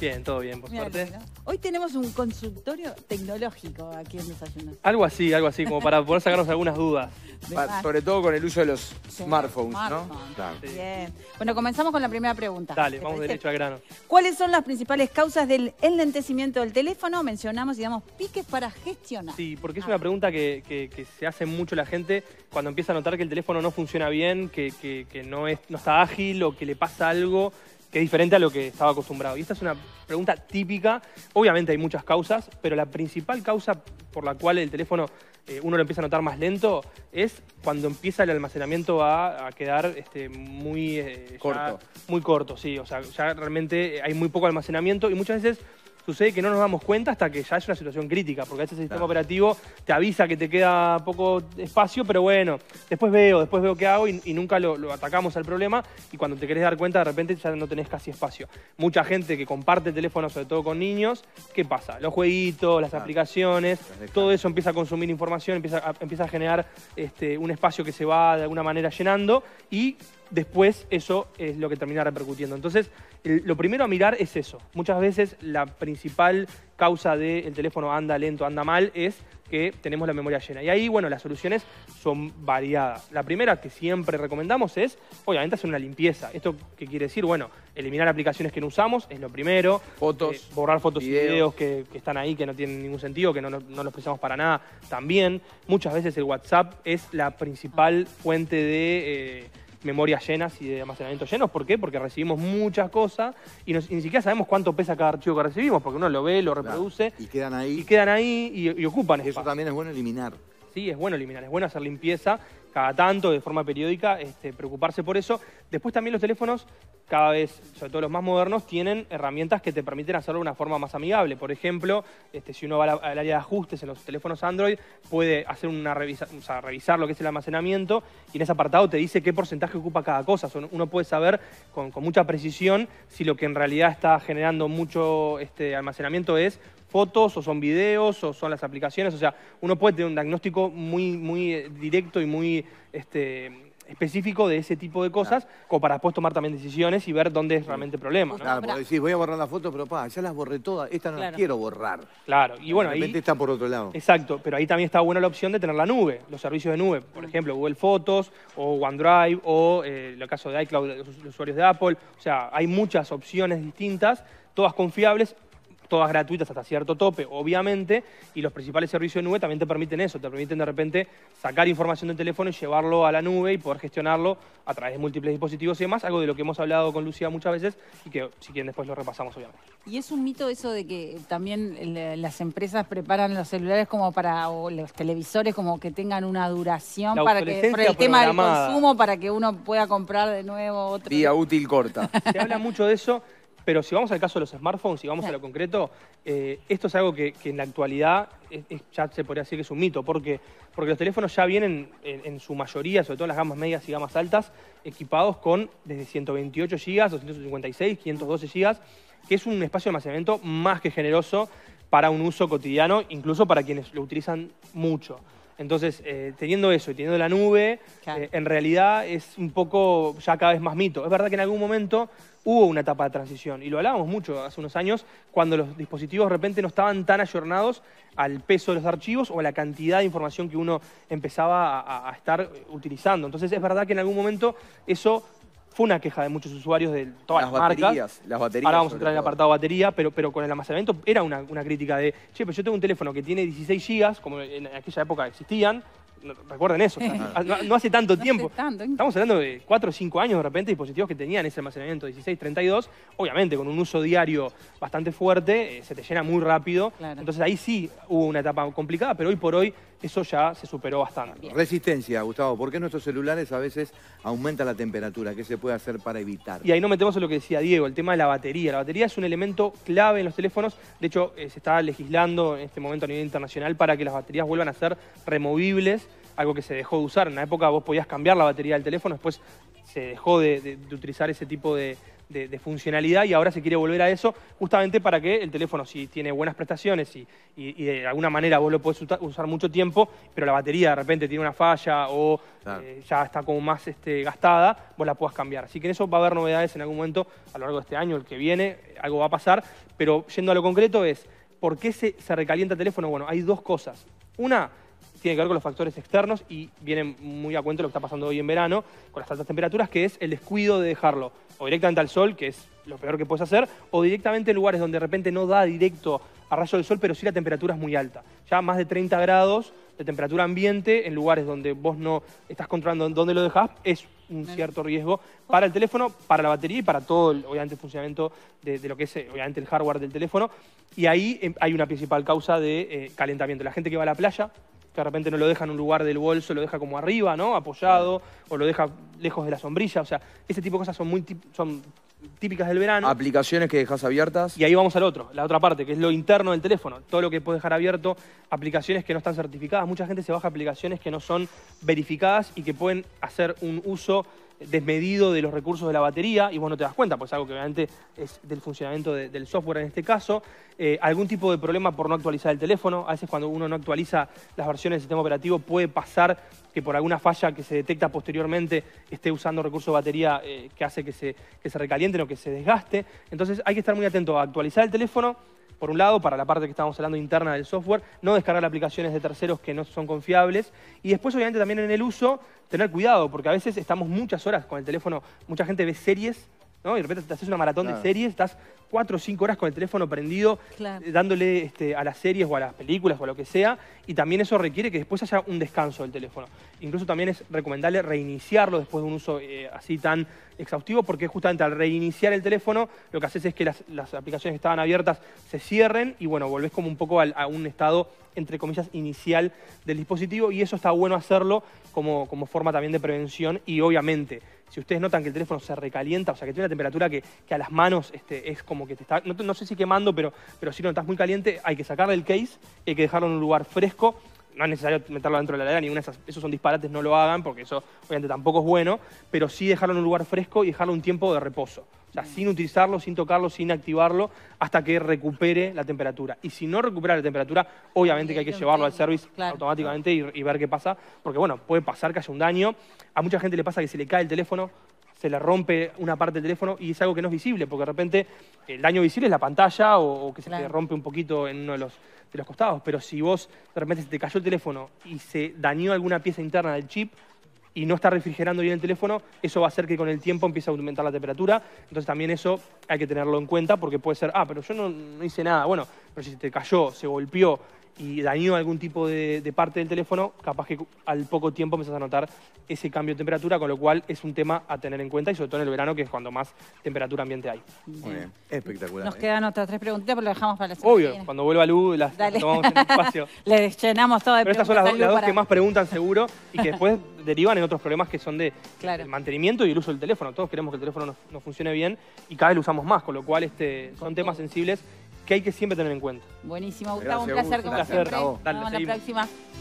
Bien, todo bien, por suerte. Hoy tenemos un consultorio tecnológico aquí en Desayunos. Algo así, algo así, como para poder sacarnos algunas dudas. sobre todo con el uso de los smartphones, ¿no? Bien. Bueno, comenzamos con la primera pregunta. Dale, vamos derecho al grano. ¿Cuáles son las principales causas del enlentecimiento del teléfono? Mencionamos y damos piques para gestionar. Sí, porque es ah. una pregunta que, se hace mucho la gente cuando empieza a notar que el teléfono no funciona bien, que, que no, es, no está ágil o que le pasa algo que es diferente a lo que estaba acostumbrado. Y esta es una pregunta típica. Obviamente hay muchas causas, pero la principal causa por la cual el teléfono eh, uno lo empieza a notar más lento es cuando empieza el almacenamiento a, quedar este, muy eh, corto. muy corto, sí. O sea, ya realmente hay muy poco almacenamiento y muchas veces sucede que no nos damos cuenta hasta que ya es una situación crítica, porque a veces el sistema operativo te avisa que te queda poco espacio, pero bueno, después veo, después veo qué hago y, nunca lo, atacamos al problema y cuando te querés dar cuenta de repente ya no tenés casi espacio. Mucha gente que comparte teléfono, sobre todo con niños, ¿qué pasa? Los jueguitos, las aplicaciones, todo eso empieza a consumir información, empieza a, empieza a generar este, un espacio que se va de alguna manera llenando y después eso es lo que termina repercutiendo. Entonces, lo primero a mirar es eso. Muchas veces la principal causa del el teléfono anda lento, anda mal, es que tenemos la memoria llena. Y ahí, bueno, las soluciones son variadas. La primera que siempre recomendamos es, obviamente, hacer una limpieza. ¿Esto qué quiere decir? Bueno, eliminar aplicaciones que no usamos, es lo primero. Fotos. Eh, borrar fotos y videos que, están ahí, que no tienen ningún sentido, que no, no, los precisamos para nada, también. Muchas veces el WhatsApp es la principal fuente de... Eh, memorias llenas y de almacenamiento llenos. ¿Por qué? Porque recibimos muchas cosas y, ni siquiera sabemos cuánto pesa cada archivo que recibimos, porque uno lo ve, lo reproduce. Y quedan ahí. Y quedan ahí y, ocupan Eso también es bueno eliminar. Sí, es bueno eliminar, es bueno hacer limpieza cada tanto, de forma periódica, este, preocuparse por eso. Después también los teléfonos, cada vez, sobre todo los más modernos, tienen herramientas que te permiten hacerlo de una forma más amigable. Por ejemplo, este, si uno va al área de ajustes en los teléfonos Android, puede hacer una revisa, revisar lo que es el almacenamiento y en ese apartado te dice qué porcentaje ocupa cada cosa. uno puede saber con, mucha precisión si lo que en realidad está generando mucho este, almacenamiento es fotos o son videos o son las aplicaciones. O sea, uno puede tener un diagnóstico muy, muy eh, directo y muy este, específico de ese tipo de cosas como para después tomar también decisiones y ver dónde es realmente el problema. Claro, porque decís, voy a borrar la foto, pero ya las borré todas, Esta no la quiero borrar. Claro, y bueno, de ahí... está por otro lado. Exacto, pero ahí también está buena la opción de tener la nube, los servicios de nube. Por mm. ejemplo, Google Fotos o OneDrive o el eh, caso de iCloud, los usuarios de Apple. O sea, hay muchas opciones distintas, todas confiables, todas gratuitas hasta cierto tope, obviamente, y los principales servicios de nube también te permiten eso, te permiten de repente sacar información del teléfono y llevarlo a la nube y poder gestionarlo a través de múltiples dispositivos y demás, algo de lo que hemos hablado con Lucía muchas veces y que si quieren después lo repasamos, obviamente. Y es un mito eso de que también las empresas preparan los celulares como para, o los televisores como que tengan una duración para que, el tema del consumo, para que uno pueda comprar de nuevo otro. Día útil corta. Se habla mucho de eso. Pero si vamos al caso de los smartphones, si vamos a lo concreto, eh, esto es algo que, en la actualidad ya se podría decir que es un mito, porque, porque los teléfonos ya vienen en, su mayoría, sobre todo las gamas medias y gamas altas, equipados con desde 128 GB, 256, 512 GB, que es un espacio de almacenamiento más que generoso para un uso cotidiano, incluso para quienes lo utilizan mucho. Entonces, eh, teniendo eso y teniendo la nube, eh, en realidad es un poco ya cada vez más mito. Es verdad que en algún momento hubo una etapa de transición, y lo hablábamos mucho hace unos años, cuando los dispositivos de repente no estaban tan ayornados al peso de los archivos o a la cantidad de información que uno empezaba a, a estar utilizando. Entonces, es verdad que en algún momento eso fue una queja de muchos usuarios de todas las, Ahora vamos a entrar en el apartado batería, pero, pero con el almacenamiento era una, crítica de, che, pero yo tengo un teléfono que tiene 16 gigas, como en aquella época existían. Recuerden eso, no, hace tanto tiempo. ¿eh? Estamos hablando de 4 o 5 años de repente, dispositivos que tenían ese almacenamiento 16, 32. Obviamente, con un uso diario bastante fuerte, eh, se te llena muy rápido. Entonces ahí sí hubo una etapa complicada, pero hoy por hoy eso ya se superó bastante. Resistencia, Gustavo, ¿por qué nuestros celulares a veces aumentan la temperatura? ¿Qué se puede hacer para evitar? Y ahí no metemos en lo que decía Diego, el tema de la batería. La batería es un elemento clave en los teléfonos. De hecho, eh, se está legislando en este momento a nivel internacional para que las baterías vuelvan a ser removibles algo que se dejó de usar. En la época vos podías cambiar la batería del teléfono, después se dejó de, utilizar ese tipo de, funcionalidad y ahora se quiere volver a eso justamente para que el teléfono, si tiene buenas prestaciones y, de alguna manera vos lo podés usar mucho tiempo, pero la batería de repente tiene una falla o eh, ya está como más este, gastada, vos la puedas cambiar. Así que en eso va a haber novedades en algún momento a lo largo de este año, el que viene, eh, algo va a pasar. Pero yendo a lo concreto es, ¿por qué se, se recalienta el teléfono? Bueno, hay dos cosas. Una tiene que ver con los factores externos y viene muy a cuento lo que está pasando hoy en verano con las altas temperaturas, que es el descuido de dejarlo o directamente al sol, que es lo peor que puedes hacer, o directamente en lugares donde de repente no da directo a rayo del sol, pero sí la temperatura es muy alta. Ya más de 30 grados de temperatura ambiente en lugares donde vos no estás controlando dónde lo dejás, es un cierto riesgo para el teléfono, para la batería y para todo, obviamente, el funcionamiento de, lo que es, eh, obviamente, el hardware del teléfono. Y ahí eh, hay una principal causa de eh, calentamiento. La gente que va a la playa, que de repente no lo deja en un lugar del bolso, lo deja como arriba, ¿no? Apoyado, o lo deja lejos de la sombrilla. O sea, ese tipo de cosas son muy son típicas del verano. Aplicaciones que dejas abiertas. Y ahí vamos al otro, la otra parte, que es lo interno del teléfono. Todo lo que puedes dejar abierto, aplicaciones que no están certificadas. Mucha gente se baja aplicaciones que no son verificadas y que pueden hacer un uso desmedido de los recursos de la batería y vos no te das cuenta, pues algo que obviamente es del funcionamiento del software en este caso, eh, algún tipo de problema por no actualizar el teléfono, a veces cuando uno no actualiza las versiones del sistema operativo puede pasar que por alguna falla que se detecta posteriormente esté usando recursos batería eh, que hace que se, que se recalienten o que se desgaste. Entonces hay que estar muy atento a actualizar el teléfono, por un lado, para la parte que estamos hablando interna del software, no descargar aplicaciones de terceros que no son confiables. Y después, obviamente, también en el uso, tener cuidado, porque a veces estamos muchas horas con el teléfono. Mucha gente ve series y de repente te haces una maratón de series, estás cuatro o cinco horas con el teléfono prendido, eh, dándole este, a las series o a las películas o a lo que sea, y también eso requiere que después haya un descanso del teléfono. Incluso también es recomendable reiniciarlo después de un uso eh, así tan exhaustivo porque justamente al reiniciar el teléfono lo que haces es que las, aplicaciones que estaban abiertas se cierren y bueno, volvés como un poco a un estado, entre comillas, inicial del dispositivo y eso está bueno hacerlo como, forma también de prevención y obviamente si ustedes notan que el teléfono se recalienta, o sea, que tiene una temperatura que, a las manos este, es como que te está, no, sé si quemando, pero, pero si no, estás muy caliente, hay que sacarle el case, hay que dejarlo en un lugar fresco no es necesario meterlo dentro de la heladera, ninguno de esos son disparates, no lo hagan, porque eso obviamente tampoco es bueno, pero sí dejarlo en un lugar fresco y dejarlo un tiempo de reposo. O sea, sin utilizarlo, sin tocarlo, sin activarlo, hasta que recupere la temperatura. Y si no recupera la temperatura, obviamente que hay que llevarlo al service automáticamente y, ver qué pasa, porque bueno, puede pasar que haya un daño. A mucha gente le pasa que se le cae el teléfono, se le rompe una parte del teléfono y es algo que no es visible, porque de repente el daño visible es la pantalla o, que se te rompe un poquito en uno de los, de los costados. Pero si vos de repente se te cayó el teléfono y se dañó alguna pieza interna del chip, y no está refrigerando bien el teléfono, eso va a hacer que con el tiempo empiece a aumentar la temperatura. Entonces también eso hay que tenerlo en cuenta porque puede ser, ah, pero yo no, no hice nada. Bueno, pero si te cayó, se golpeó, y dañó algún tipo de, parte del teléfono, capaz que al poco tiempo empezás a notar ese cambio de temperatura, con lo cual es un tema a tener en cuenta y sobre todo en el verano, que es cuando más temperatura ambiente hay. Muy bien, espectacular. Nos eh. quedan otras tres preguntas, pero las dejamos para la semana. Obvio, cuando vuelva Lu, las tomamos en espacio. Le llenamos todo de Pero estas son las, dos que más preguntan seguro y que después derivan en otros problemas que son de mantenimiento y el uso del teléfono. Todos queremos que el teléfono nos, funcione bien y cada vez lo usamos más, con lo cual este, son temas sensibles que hay que siempre tener en cuenta. Buenísimo, Gustavo, un placer como siempre. Nos vemos la próxima.